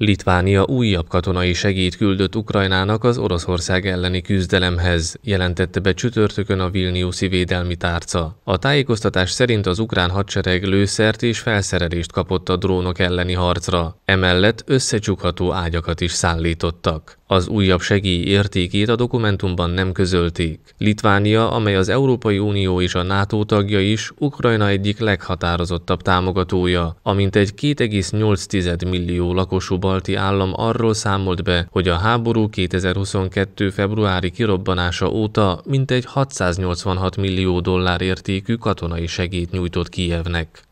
Litvánia újabb katonai segít küldött Ukrajnának az Oroszország elleni küzdelemhez, jelentette be csütörtökön a Vilniuszi Védelmi Tárca. A tájékoztatás szerint az ukrán hadsereg lőszert és felszerelést kapott a drónok elleni harcra, emellett összecsukható ágyakat is szállítottak. Az újabb segély értékét a dokumentumban nem közölték. Litvánia, amely az Európai Unió és a NATO tagja is, Ukrajna egyik leghatározottabb támogatója, amint egy 2,8 millió lakosú balti állam arról számolt be, hogy a háború 2022. februári kirobbanása óta mintegy 686 millió dollár értékű katonai segélyt nyújtott Kijevnek.